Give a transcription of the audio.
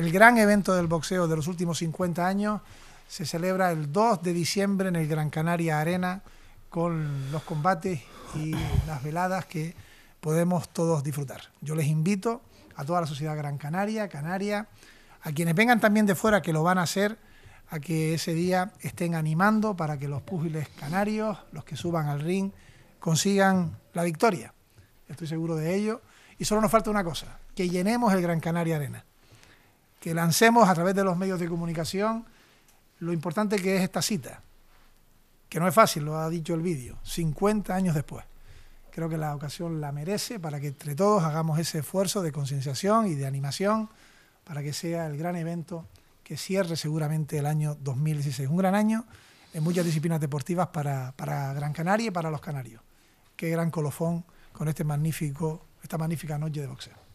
el gran evento del boxeo de los últimos 50 años se celebra el 2 de diciembre en el Gran Canaria Arena con los combates y las veladas que podemos todos disfrutar. Yo les invito a toda la sociedad Gran Canaria, Canaria, a quienes vengan también de fuera que lo van a hacer, a que ese día estén animando para que los púgiles canarios, los que suban al ring, consigan la victoria. Estoy seguro de ello. Y solo nos falta una cosa, que llenemos el Gran Canaria Arena que lancemos a través de los medios de comunicación lo importante que es esta cita, que no es fácil, lo ha dicho el vídeo, 50 años después. Creo que la ocasión la merece para que entre todos hagamos ese esfuerzo de concienciación y de animación para que sea el gran evento que cierre seguramente el año 2016. Un gran año en muchas disciplinas deportivas para, Gran Canaria y para los canarios. Qué gran colofón con este magnífico, esta magnífica noche de boxeo.